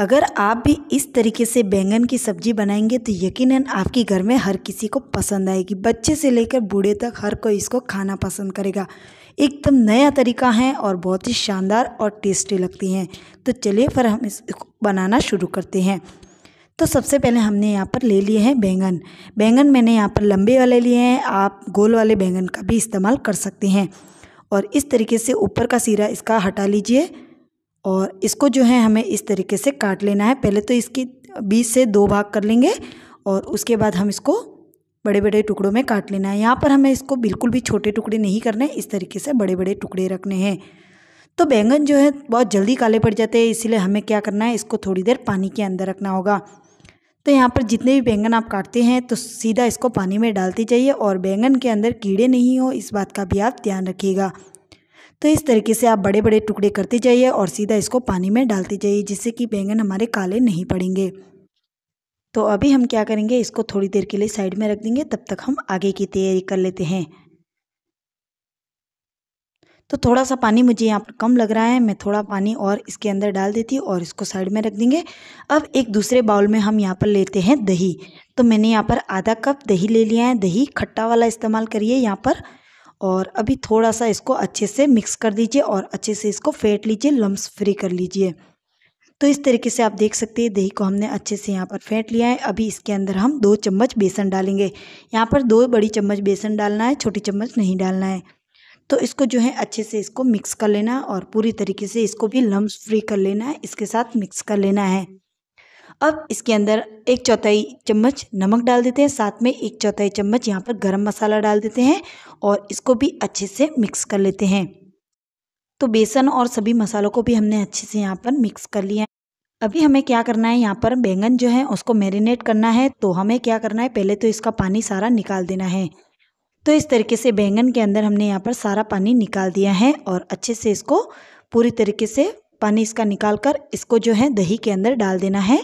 अगर आप भी इस तरीके से बैंगन की सब्जी बनाएंगे तो यकीनन आपके घर में हर किसी को पसंद आएगी बच्चे से लेकर बूढ़े तक हर कोई इसको खाना पसंद करेगा एकदम नया तरीका है और बहुत ही शानदार और टेस्टी लगती हैं तो चलिए फिर हम इसको बनाना शुरू करते हैं तो सबसे पहले हमने यहाँ पर ले लिए हैं बैंगन बैंगन मैंने यहाँ पर लंबे वाले लिए हैं आप गोल वाले बैंगन का भी इस्तेमाल कर सकते हैं और इस तरीके से ऊपर का सीरा इसका हटा लीजिए और इसको जो है हमें इस तरीके से काट लेना है पहले तो इसकी बीस से दो भाग कर लेंगे और उसके बाद हम इसको बड़े बड़े टुकड़ों में काट लेना है यहाँ पर हमें इसको बिल्कुल भी छोटे टुकड़े नहीं करने इस तरीके से बड़े बड़े टुकड़े रखने हैं तो बैंगन जो है बहुत जल्दी काले पड़ जाते हैं इसीलिए हमें क्या करना है इसको थोड़ी देर पानी के अंदर रखना होगा तो यहाँ पर जितने भी बैंगन आप काटते हैं तो सीधा इसको पानी में डालती जाइए और बैंगन के अंदर कीड़े नहीं हो इस बात का भी आप ध्यान रखिएगा तो इस तरीके से आप बड़े बड़े टुकड़े करते जाइए और सीधा इसको पानी में डालते जाइए जिससे कि बैंगन हमारे काले नहीं पड़ेंगे तो अभी हम क्या करेंगे इसको थोड़ी देर के लिए साइड में रख देंगे तब तक हम आगे की तैयारी कर लेते हैं तो थोड़ा सा पानी मुझे यहाँ पर कम लग रहा है मैं थोड़ा पानी और इसके अंदर डाल देती हूँ और इसको साइड में रख देंगे अब एक दूसरे बाउल में हम यहाँ पर लेते हैं दही तो मैंने यहाँ पर आधा कप दही ले लिया है दही खट्टा वाला इस्तेमाल करिए यहाँ पर और अभी थोड़ा सा इसको अच्छे से मिक्स कर दीजिए और अच्छे से इसको फेंट लीजिए लम्स फ्री कर लीजिए तो इस तरीके से आप देख सकते हैं दही को हमने अच्छे से यहाँ पर फेंट लिया है अभी इसके अंदर हम दो चम्मच बेसन डालेंगे यहाँ पर दो बड़ी चम्मच बेसन डालना है छोटी चम्मच नहीं डालना है तो इसको जो है अच्छे से इसको मिक्स कर लेना और पूरी तरीके से इसको भी लम्ब फ्री कर लेना है इसके साथ मिक्स कर लेना है अब इसके अंदर एक चौथाई चम्मच नमक डाल देते हैं साथ में एक चौथाई चम्मच यहाँ पर गरम मसाला डाल देते हैं और इसको भी अच्छे से मिक्स कर लेते हैं तो बेसन और सभी मसालों को भी हमने अच्छे से यहाँ पर मिक्स कर लिया है अभी हमें क्या करना है यहाँ पर बैंगन जो है उसको मैरिनेट करना है तो हमें क्या करना है पहले तो इसका पानी सारा निकाल देना है तो इस तरीके से बैंगन के अंदर हमने यहाँ पर सारा पानी निकाल दिया है और अच्छे से इसको पूरी तरीके से पानी इसका निकाल कर इसको जो है दही के अंदर डाल देना है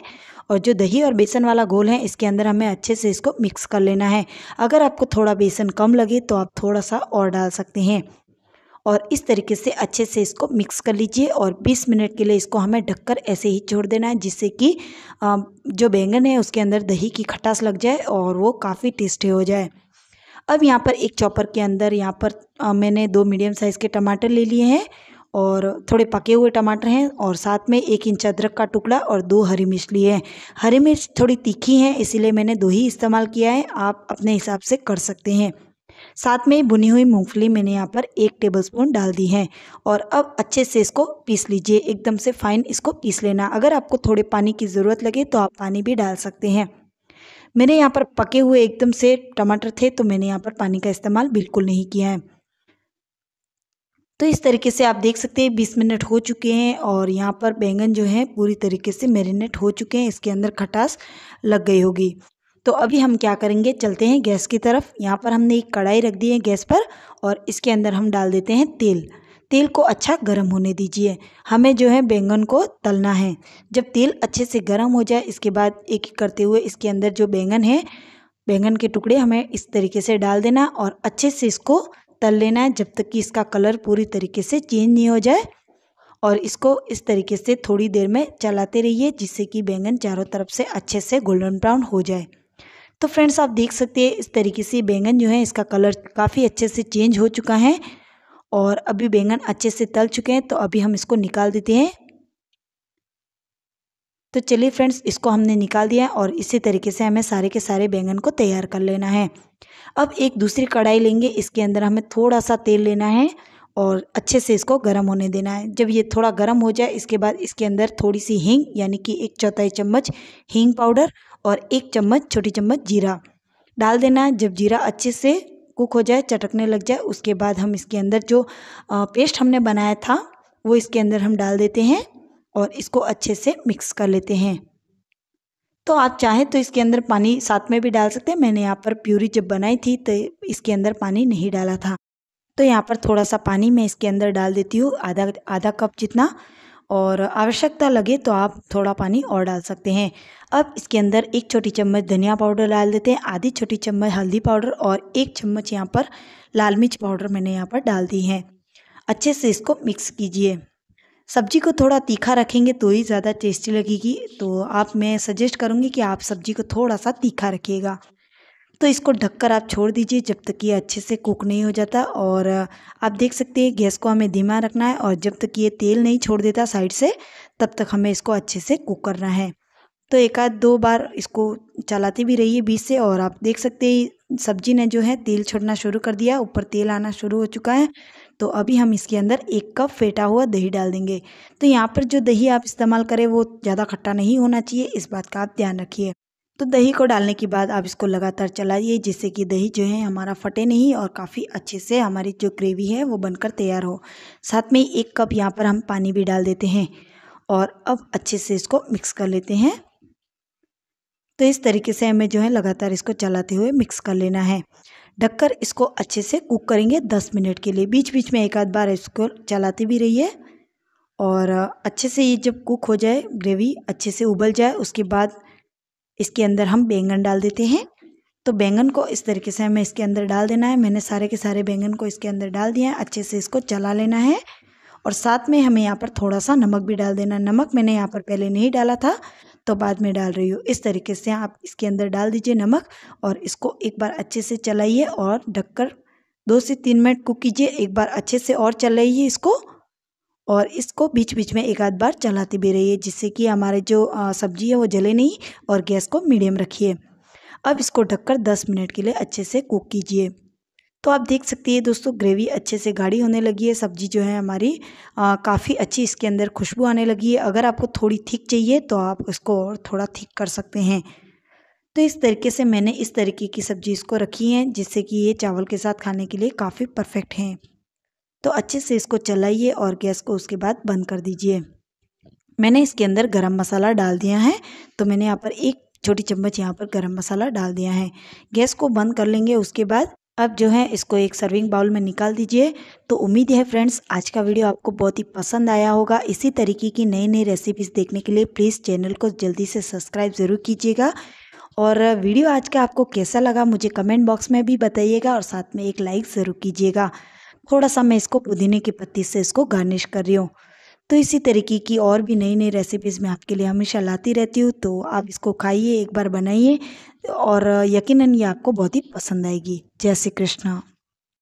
और जो दही और बेसन वाला घोल है इसके अंदर हमें अच्छे से इसको मिक्स कर लेना है अगर आपको थोड़ा बेसन कम लगे तो आप थोड़ा सा और डाल सकते हैं और इस तरीके से अच्छे से इसको मिक्स कर लीजिए और 20 मिनट के लिए इसको हमें ढककर ऐसे ही छोड़ देना है जिससे कि जो बैंगन है उसके अंदर दही की खटास लग जाए और वो काफ़ी टेस्टी हो जाए अब यहाँ पर एक चॉपर के अंदर यहाँ पर मैंने दो मीडियम साइज़ के टमाटर ले लिए हैं और थोड़े पके हुए टमाटर हैं और साथ में एक इंच अदरक का टुकड़ा और दो हरी मिर्च लिए हैं हरी मिर्च थोड़ी तीखी है इसीलिए मैंने दो ही इस्तेमाल किया है आप अपने हिसाब से कर सकते हैं साथ में भुनी हुई मूंगफली मैंने यहाँ पर एक टेबलस्पून डाल दी है और अब अच्छे से इसको पीस लीजिए एकदम से फाइन इसको पीस लेना अगर आपको थोड़े पानी की ज़रूरत लगे तो आप पानी भी डाल सकते हैं मैंने यहाँ पर पके हुए एकदम से टमाटर थे तो मैंने यहाँ पर पानी का इस्तेमाल बिल्कुल नहीं किया है तो इस तरीके से आप देख सकते हैं बीस मिनट हो चुके हैं और यहाँ पर बैंगन जो है पूरी तरीके से मैरिनेट हो चुके हैं इसके अंदर खटास लग गई होगी तो अभी हम क्या करेंगे चलते हैं गैस की तरफ यहाँ पर हमने एक कढ़ाई रख दी है गैस पर और इसके अंदर हम डाल देते हैं तेल तेल को अच्छा गर्म होने दीजिए हमें जो है बैंगन को तलना है जब तेल अच्छे से गर्म हो जाए इसके बाद एक एक करते हुए इसके अंदर जो बैंगन है बैंगन के टुकड़े हमें इस तरीके से डाल देना और अच्छे से इसको तल लेना है जब तक कि इसका कलर पूरी तरीके से चेंज नहीं हो जाए और इसको इस तरीके से थोड़ी देर में चलाते रहिए जिससे कि बैंगन चारों तरफ से अच्छे से गोल्डन ब्राउन हो जाए तो फ्रेंड्स आप देख सकते हैं इस तरीके से बैंगन जो है इसका कलर काफ़ी अच्छे से चेंज हो चुका है और अभी बैंगन अच्छे से तल चुके हैं तो अभी हम इसको निकाल देते हैं तो चलिए फ्रेंड्स इसको हमने निकाल दिया और इसी तरीके से हमें सारे के सारे बैंगन को तैयार कर लेना है अब एक दूसरी कढ़ाई लेंगे इसके अंदर हमें थोड़ा सा तेल लेना है और अच्छे से इसको गर्म होने देना है जब ये थोड़ा गर्म हो जाए इसके बाद इसके अंदर थोड़ी सी हींग यानी कि एक चौथाई चम्मच हींग पाउडर और एक चम्मच छोटी चम्मच जीरा डाल देना है जब जीरा अच्छे से कुक हो जाए चटकने लग जाए उसके बाद हम इसके अंदर जो पेस्ट हमने बनाया था वो इसके अंदर हम डाल देते हैं और इसको अच्छे से मिक्स कर लेते हैं तो आप चाहें तो इसके अंदर पानी साथ में भी डाल सकते हैं मैंने यहाँ पर प्यूरी जब बनाई थी तो इसके अंदर पानी नहीं डाला था तो यहाँ पर थोड़ा सा पानी मैं इसके अंदर डाल देती हूँ आधा आधा कप जितना और आवश्यकता लगे तो आप थोड़ा पानी और डाल सकते हैं अब इसके अंदर एक छोटी चम्मच धनिया पाउडर डाल देते हैं आधी छोटी चम्मच हल्दी पाउडर और एक चम्मच यहाँ पर लाल मिर्च पाउडर मैंने यहाँ पर डाल दी है अच्छे से इसको मिक्स कीजिए सब्जी को थोड़ा तीखा रखेंगे तो ही ज़्यादा टेस्टी लगेगी तो आप मैं सजेस्ट करूँगी कि आप सब्जी को थोड़ा सा तीखा रखिएगा तो इसको ढककर आप छोड़ दीजिए जब तक ये अच्छे से कुक नहीं हो जाता और आप देख सकते हैं गैस को हमें धीमा रखना है और जब तक ये तेल नहीं छोड़ देता साइड से तब तक हमें इसको अच्छे से कुक करना है तो एक आध दो बार इसको चलाते भी रहिए बीच से और आप देख सकते हैं सब्जी ने जो है तेल छोड़ना शुरू कर दिया ऊपर तेल आना शुरू हो चुका है तो अभी हम इसके अंदर एक कप फेटा हुआ दही डाल देंगे तो यहाँ पर जो दही आप इस्तेमाल करें वो ज़्यादा खट्टा नहीं होना चाहिए इस बात का आप ध्यान रखिए तो दही को डालने के बाद आप इसको लगातार चलाइए जिससे कि दही जो है हमारा फटे नहीं और काफ़ी अच्छे से हमारी जो ग्रेवी है वो बनकर तैयार हो साथ में एक कप यहाँ पर हम पानी भी डाल देते हैं और अब अच्छे से इसको मिक्स कर लेते हैं तो इस तरीके से हमें जो है लगातार इसको चलाते हुए मिक्स कर लेना है ढककर इसको अच्छे से कुक करेंगे दस मिनट के लिए बीच बीच में एक आध बार इसको चलाते भी रहिए और अच्छे से ये जब कुक हो जाए ग्रेवी अच्छे से उबल जाए उसके बाद इसके अंदर हम बैंगन डाल देते हैं तो बैंगन को इस तरीके से हमें इसके अंदर डाल देना है मैंने सारे के सारे बैंगन को इसके अंदर डाल दिया है अच्छे से इसको चला लेना है और साथ में हमें यहाँ पर थोड़ा सा नमक भी डाल देना नमक मैंने यहाँ पर पहले नहीं डाला था तो बाद में डाल रही हूँ इस तरीके से आप इसके अंदर डाल दीजिए नमक और इसको एक बार अच्छे से चलाइए और ढककर दो से तीन मिनट कुक कीजिए एक बार अच्छे से और चलाइए इसको और इसको बीच बीच में एक आध बार चलाते भी रहिए जिससे कि हमारे जो सब्जी है वो जले नहीं और गैस को मीडियम रखिए अब इसको ढककर 10 मिनट के लिए अच्छे से कुक कीजिए तो आप देख सकती है दोस्तों ग्रेवी अच्छे से गाढ़ी होने लगी है सब्जी जो है हमारी काफ़ी अच्छी इसके अंदर खुशबू आने लगी है अगर आपको थोड़ी थिक चाहिए तो आप इसको और थोड़ा थिक कर सकते हैं तो इस तरीके से मैंने इस तरीके की सब्जी इसको रखी है जिससे कि ये चावल के साथ खाने के लिए काफ़ी परफेक्ट हैं तो अच्छे से इसको चलाइए और गैस को उसके बाद बंद कर दीजिए मैंने इसके अंदर गरम मसाला डाल दिया है तो मैंने यहाँ पर एक छोटी चम्मच यहाँ पर गरम मसाला डाल दिया है गैस को बंद कर लेंगे उसके बाद अब जो है इसको एक सर्विंग बाउल में निकाल दीजिए तो उम्मीद है फ्रेंड्स आज का वीडियो आपको बहुत ही पसंद आया होगा इसी तरीके की नई नई रेसिपीज़ देखने के लिए प्लीज़ चैनल को जल्दी से सब्सक्राइब ज़रूर कीजिएगा और वीडियो आज का आपको कैसा लगा मुझे कमेंट बॉक्स में भी बताइएगा और साथ में एक लाइक ज़रूर कीजिएगा थोड़ा सा मैं इसको पुदीने की पत्ती से इसको गार्निश कर रही हूँ तो इसी तरीके की और भी नई नई रेसिपीज़ मैं आपके लिए हमेशा लाती रहती हूँ तो आप इसको खाइए एक बार बनाइए और यकीनन ये आपको बहुत ही पसंद आएगी जय श्री कृष्णा